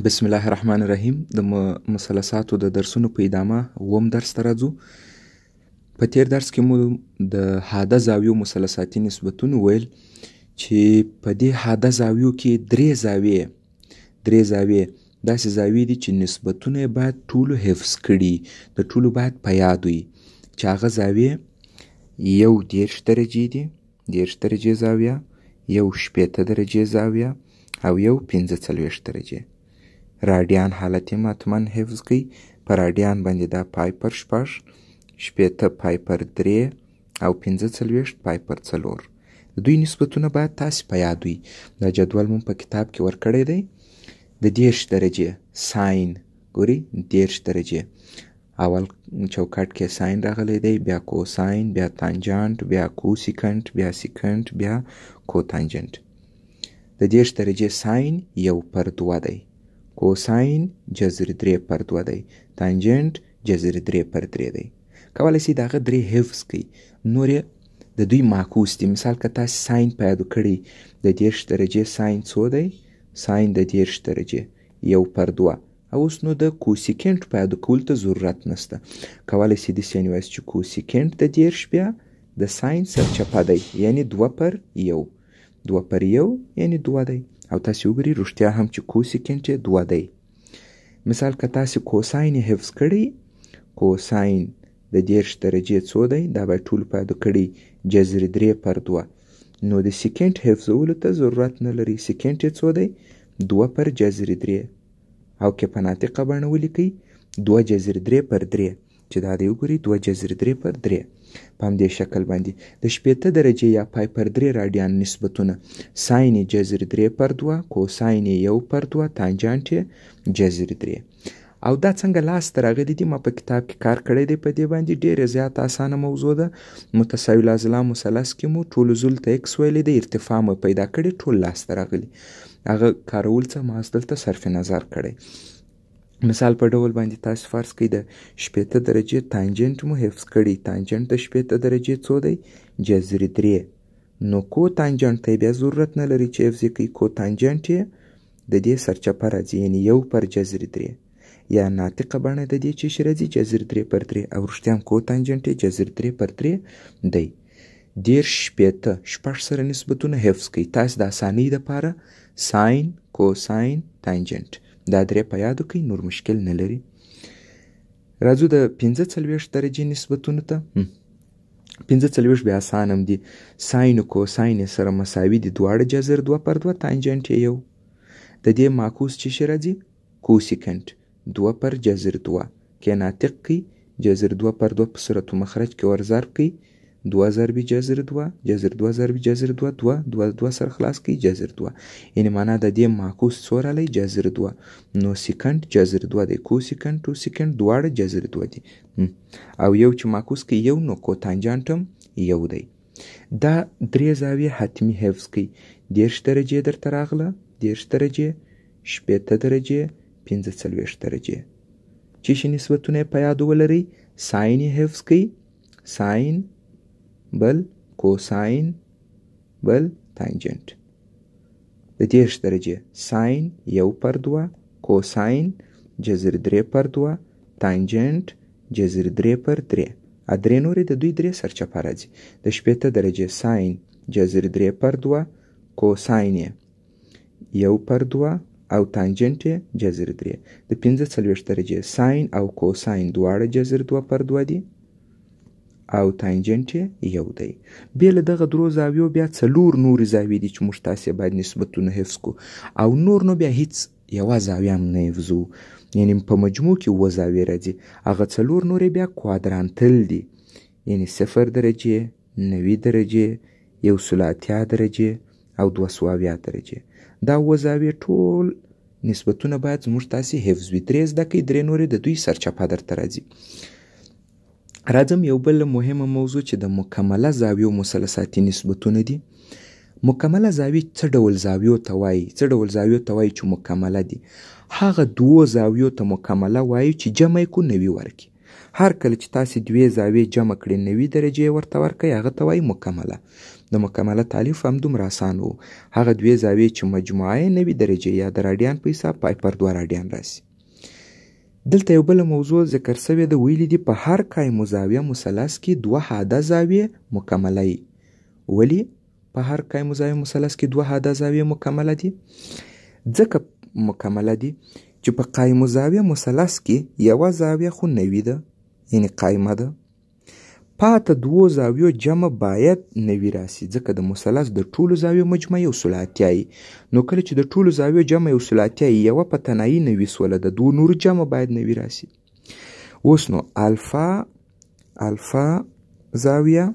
بسم الله الرحمن الرحیم د مثلثاتو د درسونو په ادامه ووم درس ته راځو په تیر درس کې مو د حاده زاویو مثلثاتي نسبتونه ویل چې په دې حاده زاویو کې درې زاویې درې زاویې داسې زاویې دي چې نسبتونه باید ټولو حفظ کړي د ټولو باید په یاد وي چې هغه زاویې یو دېرش درجې دي دېرش درجې زاویه یو شپېته درجې زاویه او یو پنځه څلوېښت درجې راډیان حالت یې متمن حفظ کړئ په راډیان باندې دا پای پر شپږ شپېته پای پر درې او پنځه څلوېښت پای پر څلور د دوی نسبتونه باید تاسې په یاد وي دا جدول مونږ په کتاب کې ورکړی دی د دېرش درجې ساین ګوري دېرش درجې اول چوکاټ کې ساین راغلی دی بیا کوساین بیا تانجانټ بیا کوسیکنټ بیا سیکنټ بیا کوتانجنټ د دېرش درجې ساین یو پر دوه دی کوساین جذر 3 پر 2 دی تانجنت جذر 3 پر 3 دی کولای شي دا غ درې حفظ کړئ نورې د دوی معکوس دي مثال که تاسو ساين په یاد کړی د 10 درجه ساين څو دی ساين د 10 درجه یو پر 2 اوس نو د کوسیکنټ په یاد کول ته ضرورت نشته کولای شي د سین وایس چې کوسیکنټ د 10 بیا د ساين سرچپه دی یعنی 2 پر 1 2 پر 1 یعنی 2 دی او تاسې وګورئ رښتیا هم چې کوسیکنټ یې دوه دی مثال که تاسې کوساین حفظ کړئ کوساین د دیرش درجې څو دی دا به ټول پاده کړئ جزر درې پر دوه نو د سیکنټ حفظولو ته ضرورت نه لري سیکنټ یې څو دی دوه پر جزر درې او که په ناطقه بڼه ولیکئ دوه جزر درې پر درې چې دا دی وګورئ دوه جزر درې پر درې په همدې شکل باندې د شپېته درجې یا پای پر درې راډیان نسبتونه ساین جزر درې پر دوه کوساین یو پر دوه تانجانټ جزر درې او دا څنګه لاسته راغلي دي ما په کتاب کې کار کړی دی په دې باندې ډېره زیاته اسانه موضوع ده متساوي الازلام مثلث کې مو ټول زول ته x ویلې د ارتفاع مو پیدا کړي ټول لاسته راغلي هغه کارول څه ما دلته صرف نظر کړی مثال په ډول باندې تاسو فرض کړئ د 70 درجې تانجنت مو حفظ کړئ تانجنت د 70 درجې څو دی جذر 3 نو کو تانجنت ته بیا ضرورت نه لري چې حفظ کړئ کو تانجنت د دې سرچپه راځي یعنی یو پر جذر 3 یا ناطقه بڼه د دې چې شرزي جزر 3 پر 3 او رښتیام کو تانجنټ جزر 3 پر 3 دی دیر شپته شپږ سره نسبتونه حفظ کړئ تاسو د اسانۍ لپاره ساين کوساين تانجنټ دا درې په یادو کې نور مشکل نه لري راځو د 15 څلويش درجه نسبتونو ته پنځه څلويش بیا آسان هم دي ساين او کوساين سره مساوي دي دواړه جزر دوه پر دوه تانجنټ یو د دې معکوس چې شي راځي کوسیکنټ دوه پر جزر دوه کې ناطق کې جزر دوه پر دوه په صورت مخرج کې ورزر کې دوه ضربې جزر دوه جزر دوه ضربې جزر دوه دوه دوه دوه سر خلاص کړئ جزر دوه یعنې معنا د دې معکوس څو رالی جزر دوه نو سیکنډ جزر دوه دی کو سیکنډ ټو سیکنډ دواړه جزر دوه دي او یو چې معکوس کړي یو نو کوتانجانټ هم یو دی دا درې زاویې حتمي حفظ کړئ دېرش درجې درته راغله دېرش درجې شپېته درجې پنځه څلوېښت درجې چې شي نسبتونه یې په یاد ولرئ ساین یې حفظ کړئ ساین بل کوساین بل تانجنټ د دېرش درجې ساین یو پر دوه کوساین جزر درې پر دوه تانجنټ جزر درې پر درې ا درې نورې د دوی درې سرچپه راځي د شپېته درجې ساین جزر درې پر دوه کوساین یې یو پر دوه او تانجنټ جزر درې د پنځه څلوېښت درجې ساین او کوساین دواړه جزر دوه پر دوه دي او تانجنټ یو دی بې له دغه درو زاویو بیا څلور نورې زاویې دي چې موږ تاسې باید نسبتونه حفظ کو او نور نو بیا هیڅ یوه زاویه هم نه حفظو یعنی په مجموع کې اووه زاویې راځي هغه څلور نورې بیا کوادرانتل دي یعنی صفر درجې نوي درجې یو سل اتیا درجې او دوه سوه اویا درجې دا اووه زاویې ټول نسبتونه باید زموږ تاسې حفظ وي درې زده کوي درې نورې د دوی سرچپه درته راځي راځم یو بل مهمه موضوع چې د مکمله زاویو مثلثاتي نسبتونه دي مکمله زاویه څه ډول زاویو ته وایي څه ډول زاویو ته وایي چې مکمله دي هغه دوه زاویو ته مکمله وایي چې جمع کو نوي ورکي هر کله چې تاسو دوه زاویې جمع کړئ نوي درجه ورته ورکي هغه ته وایي مکمله د مکمله تعریف هم دومره اسان وو هغه دوه زاویې چې مجموعه نوي درجه یا د رادیان په حساب پای پر دوه رادیان راسي دلته یو بله موضوع ذکر سوې ده ویلي دي په هر قایم زاویه مثلث کې دوه حاده زاویې مکمله وي ولې په هر قایم زاویه مثلث کې دوه حاده زاویې مکمله دي ځکه مکمله دي چې په قایم زاویه مثلث کې یوه زاویه خو نوي ده یعنې قایمه ده پاتې دوو زاویو جمع باید نوي راسي ځکه د مثلث د ټولو زاویو مجموع یو سل اتیا نو کله چې د ټولو زاویو جمع یو سل اتیا یوه په تنایي نوي سوله د دوو نورو جمع باید نوي راسي اوس نو الفا الفا زاویه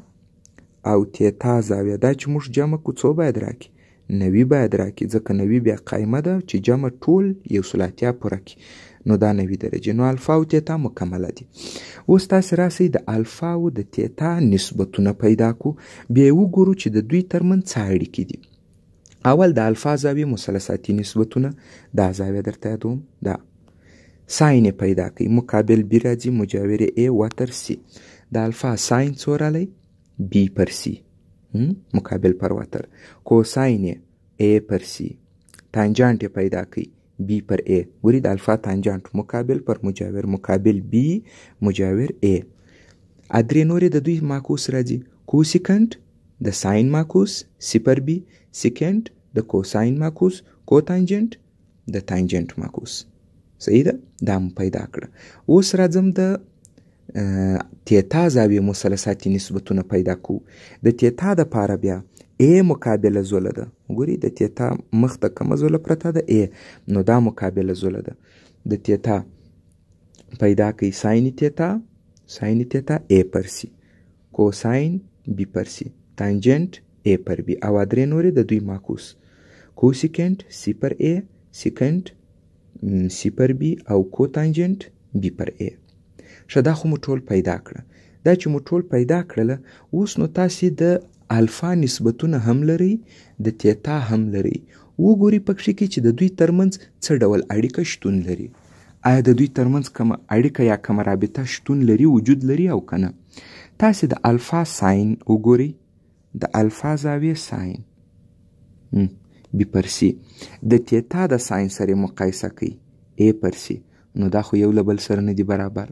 او تیتا زاویه دا چې موږ جمع کو څو باید راکړي نوي باید راکړي ځکه نوي بیا قایمه ده چې جمع ټول یو سل اتیا پوره کړي نو دا نوي درجه نو الفا او تیتا مکمله دي اوس تاسو راسي د الفا او د تیتا نسبتونه پیدا کو بیا وګورو چې د دوی ترمن څه اړیکې دي اول د الفا زاویه مثلثاتي نسبتونه دا زاویه درته یادوم دا ساین پیدا کوي مقابل بی راځي مجاور ای وتر سی د الفا ساین څورالی بی پر سی مقابل پر وتر کوساین ای پر سی تانجانټ پیدا کوي B پر A أريد ألفا تانجانت مقابل پر مجاور مقابل B مجاور A ا درې نورې د دوی ماکوس راځي کوسیکنټ د ساین ماکوس سی پر بی سیکنټ د کوساین ماکوس کوتانجنټ د تانجنټ ماکوس صحیح ده دا مو پیدا کړه اوس راځم د تیتا زاویې مثلثاتي نسبتونه پیدا کوو د تیتا د پاره بیا ا مقابله زوله ده ګوري د تیتا مخ ته کومه زوله پرته ده ا نو دا مقابله زوله ده د تیتا پیدا کوي ساین تیتا ساین تیتا ا پر سی کوساین بی پر سی تانجنت ا پر بی او درې نورې د دوی معکوس کوسیکنت سی پر ا سیکنت سی پر بی او کوتانجنت بی پر ا شدا خو مو ټول پیدا کړه دا چې مو ټول پیدا کړله اوس نو تاسې د الفا نسبتونه هم لري د تیتا هم لري وګوري پکې کې چې د دوی ترمنځ څه ډول اړیکه شتون لري آیا د دوی ترمنځ کوم اړیکه یا کوم رابطه شتون لري وجود لري او کنه تاسو د الفا ساين وګوري د الفا زاویه ساين بي پرسي د تیتا د ساين سره مقایسه کړئ ا پرسي نو دا خو یو لبل سره نه دی برابر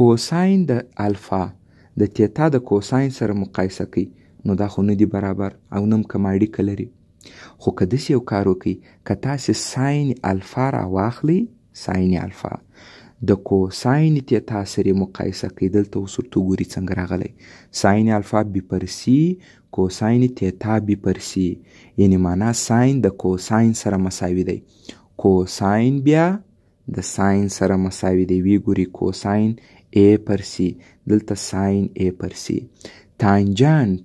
کوساين د الفا د تیتا د کوساين سره مقایسه کړئ نو دا خو نه دي برابر او نم کم اړیکه لري خو که داسې یو کار وکړئ که تاسې ساین الفا راواخلئ ساین الفا د کوساین تیتا سره مقایسه کړئ دلته اوس ورته ګوري څنګه راغلی ساین الفا بی پرسی کوساین تیتا بی پرسی یعنی معنا ساین د کوساین سره مساوي دی کوساین بیا د ساین سره مساوي دی وی ګوري کوساین ا پرسی دلته ساین ا پرسی تانجنت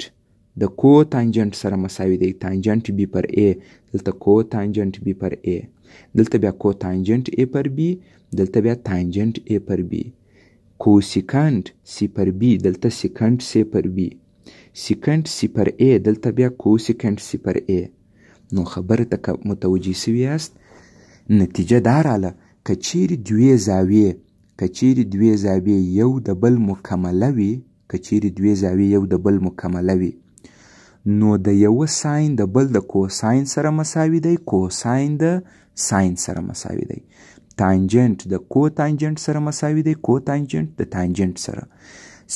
د کو تانجنت سره مساوي دی تانجنت b پر a دلته کو تانجنت b پر a دلته بیا کو تانجنت a پر b دلته بیا تانجنت a پر b کوسیکانت c پر b دلته سیکنت c پر b سیکنت c پر a دلته بیا کوسیکنت c پر a نو خبره ته متوجي سوي یاست نتیجه داراله کچیر دوی زاویه کچیر دوی زاویه یو د بل مکمله وي کچیر دوی زاویه یو د بل مکمله وي نو د یوه ساین د بل د کوساین سره مساوي دی کوساین د ساین سره مساوي دی تانجنت د کو تانجنت سره مساوي دی کو تانجنت د تانجنت سره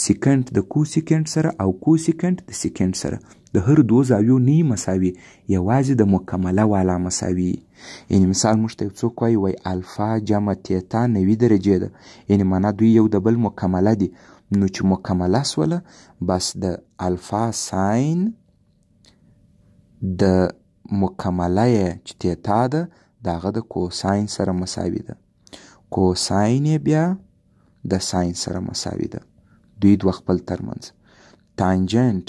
سیکنت د کو سیکنت سره او کو سیکنت د سیکنت سره د هر دوه زاویو نه مساوي یوازې د مکمله والا مساوي یعنی مثال موږ ته څوک وایي وای الفا جمع تیتا 90 درجه ده یعنی معنا دوی یو د بل مکمله دي نو چې مکمله سوله بس د الفا ساین د مکمله یې چې تیتا ده د هغه د کوساین سره مساوي ده کوساین یې بیا د ساین سره مساوي ده دوی دوه خپل ترمنځ تانجنت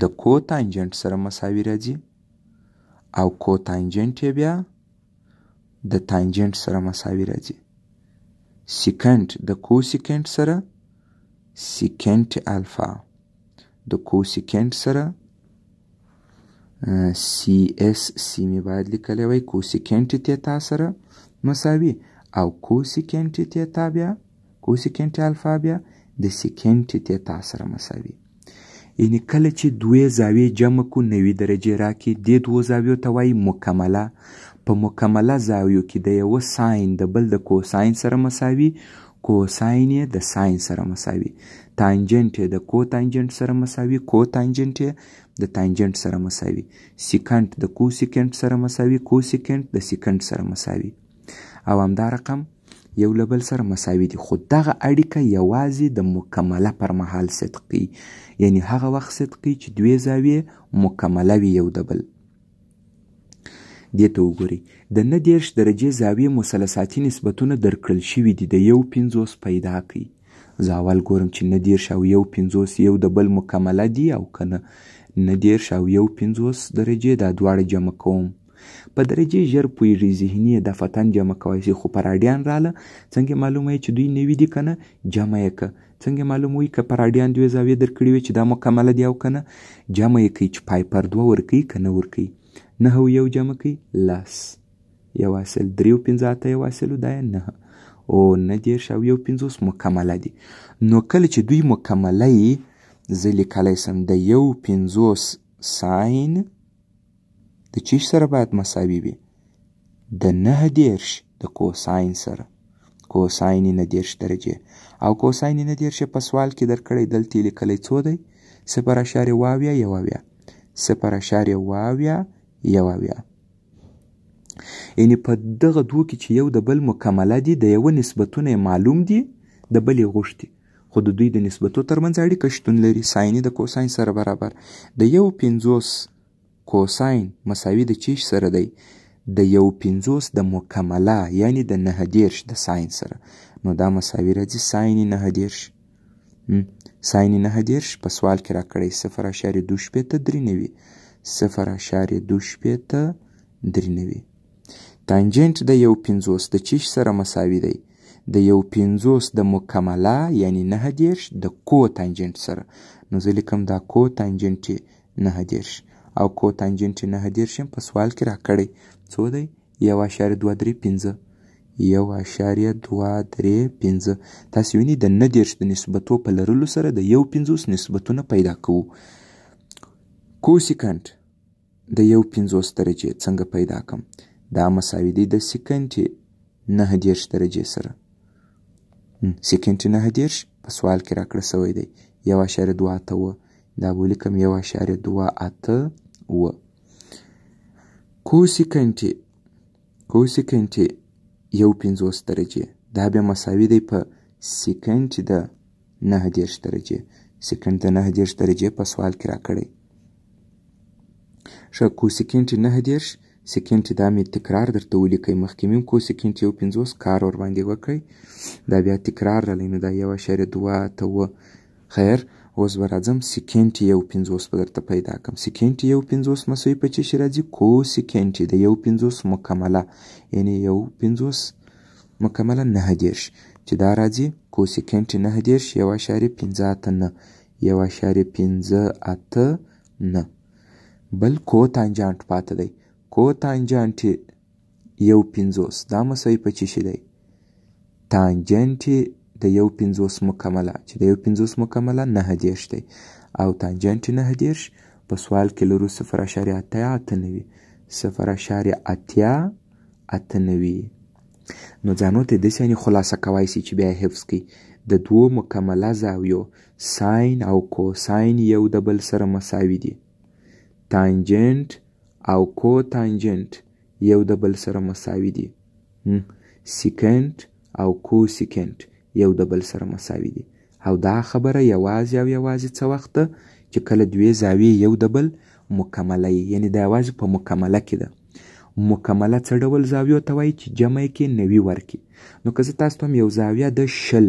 د کو تانجنت سره مساوي راځي او کو تانجنت یې بیا د تانجنت سره مساوي راځي سیکنټ د کو سیکنټ سره سیکنټ الفا د کو سیکنټ سره سی اس سی می باید لیکلی وای کوسیکنټ تیتا سره مساوي او کوسیکنټ تیتا بیا کوسیکنټ الفا بیا د سیکنټ تیتا سره مساوي یعنی کله چې دوه زاویې جمع کو 90 درجه راکې د دوه زاویو ته وای مکمله په مکمله زاویو کې د یو ساين د بل د کوساين سره مساوي کوساین یې د ساين سره مساوي تانجنټ د کو تانجنټ سره مساوي کو تانجنټ د تانجنټ سره مساوي سیکنټ د کوسیکنټ سره مساوي کوسیکنټ د سیکنټ سره مساوي او همدا رقم یو لبل سره مساوي دي خو دغه اړیکه یوازې د مکمله پر مهال صدقي یعنی هغه وخت صدقي چې دوی زاویې مکمله وي یو د بل دې ته وګورئ د نه دېرش درجې زاویې مثلثاتي نسبتونه درکړل شوي دي د یو پنځوس پیدا کړئ زه اول ګورم چې نه دېرش او یو پنځوس یو د بل مکمله دي او که نه نه دېرش او یو پنځوس درجې دا دواړه جمع کوم په درجې ژر پوهېږي ذهني د فتن جمع کولی شي خو پراډیان راله څنګه معلومه چې دوی نوي دي که نه جمع یې که څنګه معلوموي که پراډیان دوې زاویې درکړې وي چې دا مکمله دي او که نه جمع یې کوي چې پای پر دوه ورکوي که نه ورکوي نهه یو جمع کوي لس یو اصل درې او پنځه اته یو اصلو دا یې نهه او نه دېرش او یو پنځوس مکمله دي نو کله چې دوی مکمله یي زه لیکلی سم د یو پنځوس ساین د چی سره باید مساوي وي د نه دېرش د کوساین سره کوساین نه دېرش درجې او کوساین نه دېرش په سوال کې درکړی دلته لیکلی څو دی صفر اشاریه واویا یو اویا صفر اشاریه واویا یو اویا یعنی په دغه دوه کې چې یو د بل مکمله دي د یو نسبتونه معلوم دي د بلې غوښتي خو د دوی د نسبتو ترمنځ اړیکه شتون لري سایني د کوساین سره برابر د یو پنځوس کوساین مساوي د چیش سره دی د یو پنځوس د مکمله یعنی د نه دیرش د ساین سره نو دا مساوي راځي ساین نه دیرش ساین نه دیرش په سوال کې راکړی صفر اشاریه دو شپېته درې نوي صفر اشاریه دو شپېته درې نوي تانجنټ د یو پنځوس د چیش سره مساوي دی د یو پنځوس د مکمله یعنی نهه دېرش د کو تانجنټ سره نو زه لیکم دا کو تانجنټ یې نهه دېرش او کو تانجنټ یې نهه دېرش یم په سوال کې راکړی څو دی یو اعشاریه دوه درې پنځه یو اعشاریه دوه درې پنځه تاسې وینئ د نه دېرش د نسبتو په لرلو سره د یو پنځوس نسبتونه پیدا کوو کوسیکنټ د یو پنځوس درجې څنګه پیدا کړم دا مساوي دی د سیکنټ یې نهه دېرش درجې سره سیکنټ نهه دېرش په سوال کې راکړه سوی دی یو اعشاریه دوه اته اووه دا به ولیکم یو اعشاریه دوه اته اووه کوسیکنټ کوسیکنټ یو پنځوس درجې دا بیا مساوي دی په سیکنټ د نهه دېرش درجې سیکنټ د نهه دېرش درجې په سوال کې راکړی ښه کوسیکنټ نهه دېرش سیکنټ دا مې تکرار درته ولیکئ مخکې مې کو سیکنټ یو پنځوس کار ورباندې وکړئ دا بیا تکرار رالی نو دا یو اعشاریه دوه اتهوه خیر اوس به راځم سیکنټ یو پنځوس به درته پیدا کړم سیکنټ یو پنځوس مساوي په چه شي راځي کو سیکنټ د یو پنځوس مکمله یعنې یو پنځوس مکمله نهه دېرش چې دا راځي کو سیکنټ نهه دېرش یو اعشاریه پنځه اته نه یو اعشاریه پنځه اته نه بل کو تانجانټ پاته دی کوتانجنټ یو پنځوس دا مساوي په څه شي دی تانجنټ د یو پنځوس مکمله چې د یو پنځوس مکمله نهه دېرش دی او تانجنټ نهه دېرش په سوال کې لرو صفر اعشاریه اتیا اته نوي صفر اعشاریه اتیا اته نوي نو ځانو ته داسې یعنې خلاصه کوای سي چې بیا حفظ کړي د دوو مکمله زاویو ساین او کوساین یو د بل سره مساوي دي تانجنټ او کوتانجنټ یو د بل سره مساوي دي سیکنټ او کوسیکنټ یو د بل سره مساوي دي او دا خبره یوازې او یوازې څه وخت چې کله دوی زاویې یو د بل مکمله یعنی دا یوازې په مکمله کې ده مکمله څه ډول زاویو ته وایي چې جمع کې نوي ورکي نو که زه تاسو ته هم یو زاویه د شل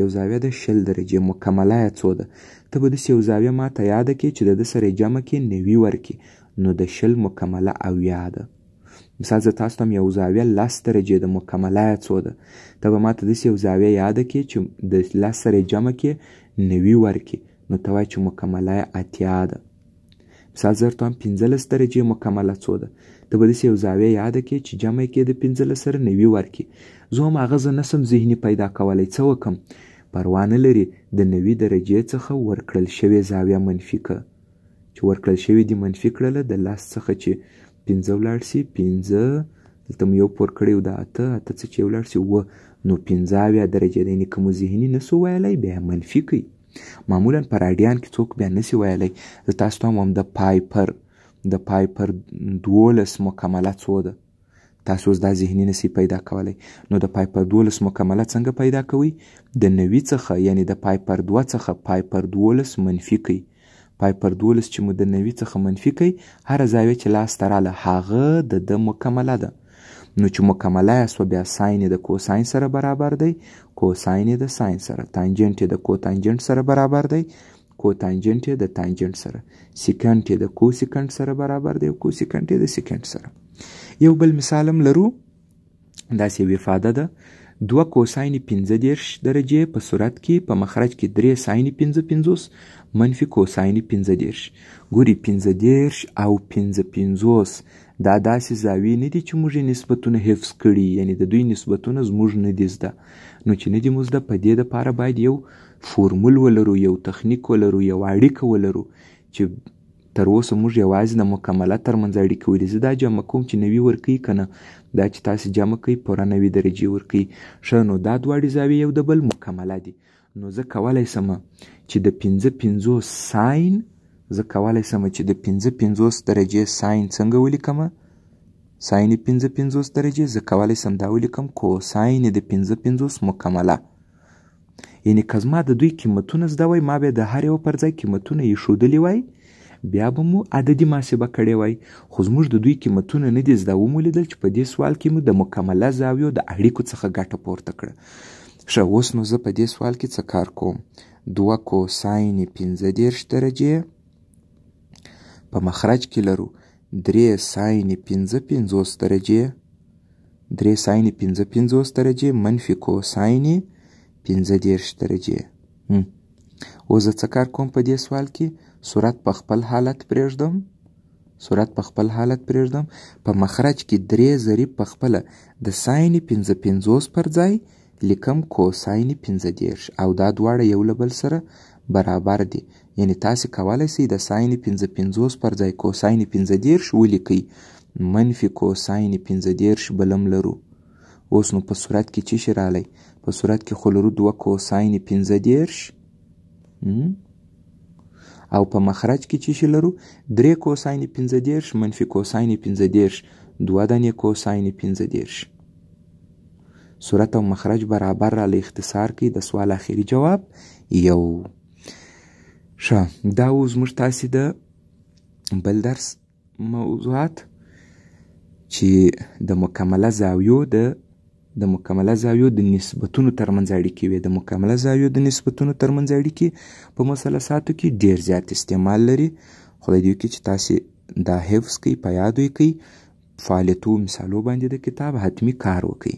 یو زاویه د شل درجې مکمله یا څو ده ته به داسې یو زاویه ما ته یاده کړي چې د ده سره یې جمع کې نوي ورکي نو د شل مکمله اویا ده مثال زه تاسو ته یو زاویه لس درجې د مکمله څو ده ته به ماته داسې یو زاویه یاده کې چې د لس سره جمع کې نوي ورکې نو ته وایي چې مکمله اتیا ده مثال زه ورته وایم پنځلس درجې مکمله څو ده ته به داسې یو زاویه یاده کې چې جمع کې د پنځلس سره نوي ورکې زه هم هغه زه نسم ذهني پیدا کولی څه وکم پروا نه لري د نوي درجې څخه ورکړل شوې زاویه منفي که چې ورکړل شوي دي منفي کړله د لاس څخه چې پنځه ولاړ سي پنځه دلته مو یو پور کړی و د اته اته څه چې ولاړ سي اووه نو پنځه اویا درجې ده یعنې که مو ذهني نسو ویلی بیا منفي کوي معمولا په راډیان کې څوک بیا نسي ویلی زه تاسو ته هم وایم د پای پر د پای پر دولس مکمله څو ده تاسو اوس دا ذهني نسی پیدا کولی نو د پای پر دولس مکمله څنګه پیدا کوئ د نوي څخه یعنی د پای پر دوه څخه پای پر دولس منفي کوي پای پر دولس چې مو د نوي څخه منفي کوي هره زاویه چې لاسته راله هغه د ده مکمله ده نو چې مکمله یې سوه بیا ساین د کوساین سره برابر دی کوساین د ساین سره تانجنټ یې د کوتانجنټ سره برابر دی کوتانجنټ یې د تانجنټ سره سیکنټ یې د کوسیکنټ سره برابر دی او کوسیکنټ یې د سیکنټ سره یو بل مثال هم لرو داسې یوې فاده ده دوه کوساین پنځه دېرش درجې په صورت کې په مخرج کې درې ساین پنځه پنځوس منفي کوساین پنځه دېرش ګوري پنځه دېرش او پنځه پنځوس دا داسې زاویې نه دي چې موږ یې نسبتونه حفظ کړي یعنی د دوی نسبتونه زموږ نه دي زده نو چې نه دي موږ زده په دې دپاره باید یو فورمول ولرو یو تخنیک ولرو یو اړیکه ولرو چې تر اوسه موږ یوازې د مکمله ترمنځ اړیکې ولې زه دا جمع کوم چې نوي ورکوي که نه دا چې تاسې جمع کوي پوره نوي درجې ورکوي ښه نو دا دواړې زاویې یو د بل مکمله دي نو زه کولی سم چې د پنځه پنځوس ساین زه کولی سم چې د پنځه پنځوس درجې ساین څنګه ولیکمه ساین پنځه پنځوس درجې زه کولی سم دا ولیکم کوساین د پنځه پنځوس مکمله یعنې که زما د دوی قیمتونه زده وای ما به د هر یو پر ځای قیمتونه ایښودلي وای بیا به مو عددي محاسبه کړې وای خو زموږ د دوی قیمتونه نه دي زده ومولیدل چې په دې سوال کې مو د مکمله زاویو د اړیکو څخه ګټه پورته کړه ښه اوس نو زه په دې سوال کې څه کار کوم دوه کوساین پنځه دېرش درجې په مخرج کې لرو درې ساین پنځه پنځوس درجې درې ساین پنځه پنځوس درجې منفي کوساین پنځه دېرش درجې اوس زه څه کار کوم په دې سوال کې صورت په خپل حالت پرېږدم صورت په خپل حالت پرېږدم په مخرج کې درې ضریب په خپله د ساین پنځه پنځوس پر ځای لیکم کوساین پنځه دېرش او دا دواړه یو له بل سره برابر دي یعنی تاسې کولی سئ د ساین پنځه پنځوس پر ځای کوساین پنځه دېرش ولیکئ منفي کوساین پنځه دېرش بلم لرو اوس نو په صورت کې څه شی راغلی په صورت کې خو لرو دوه کوساین پنځه دېرش او په مخرج کې چې شي لرو درې کوساین 15 منفي کوساین 15 دوه دانې کوساین 15 صورت او مخرج برابر را اختصار کې د سوال اخیری جواب یو ښه دا اوس موږ تاسې د بل درس موضوعات چې د مکمله زاویو د د مکمله زاویو د نسبتونو ترمنځ اړیکې وي د مکمله زاویو د نسبتونو ترمنځ اړیکې په مثلثاتو کې ډیر زیات استعمال لري خدای دې وکړي چې تاسې دا حفظ کړئ په یاد وکړئ فعالیتو مثالو باندې د کتاب حتمی کار وکړئ